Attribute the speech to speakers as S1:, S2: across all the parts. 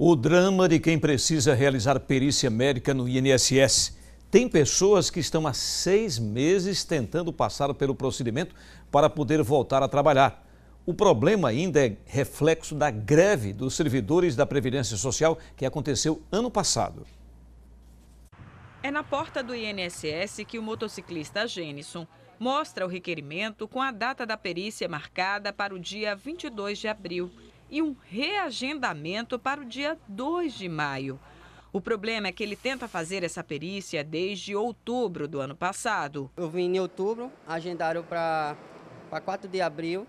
S1: O drama de quem precisa realizar perícia médica no INSS. Tem pessoas que estão há seis meses tentando passar pelo procedimento para poder voltar a trabalhar. O problema ainda é reflexo da greve dos servidores da Previdência Social que aconteceu ano passado.
S2: É na porta do INSS que o motociclista Jenison mostra o requerimento com a data da perícia marcada para o dia 22 de abril e um reagendamento para o dia 2 de maio. O problema é que ele tenta fazer essa perícia desde outubro do ano passado. Eu
S3: vim em outubro, agendaram para 4 de abril.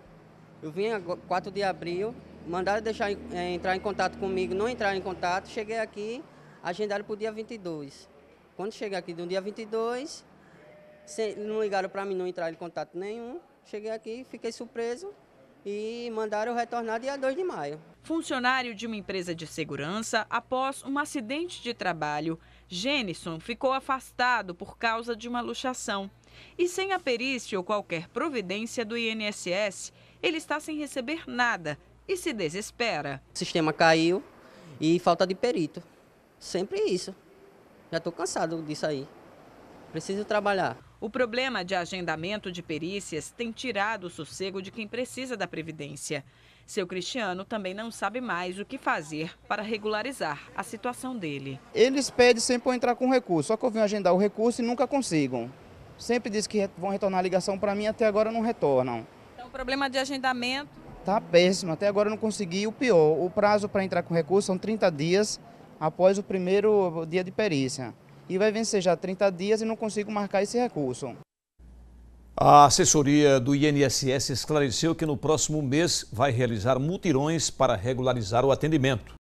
S3: Eu vim 4 de abril, mandaram deixar é, entrar em contato comigo, não entrar em contato. Cheguei aqui, agendaram para o dia 22. Quando cheguei aqui no dia 22, sem, não ligaram para mim, não entraram em contato nenhum. Cheguei aqui, fiquei surpreso e mandaram retornar dia 2 de maio.
S2: Funcionário de uma empresa de segurança, após um acidente de trabalho, Jenison ficou afastado por causa de uma luxação. E sem a perícia ou qualquer providência do INSS, ele está sem receber nada e se desespera.
S3: O sistema caiu e falta de perito. Sempre isso. Já estou cansado disso aí. Preciso trabalhar.
S2: O problema de agendamento de perícias tem tirado o sossego de quem precisa da Previdência. Seu Cristiano também não sabe mais o que fazer para regularizar a situação dele.
S4: Eles pedem sempre para entrar com recurso, só que eu vim agendar o recurso e nunca consigo. Sempre dizem que vão retornar a ligação para mim, até agora não retornam.
S2: Então o problema de agendamento...
S4: Tá péssimo, até agora eu não consegui. O pior, o prazo para entrar com recurso são 30 dias após o primeiro dia de perícia e vai vencer já 30 dias e não consigo marcar esse recurso.
S1: A assessoria do INSS esclareceu que no próximo mês vai realizar mutirões para regularizar o atendimento.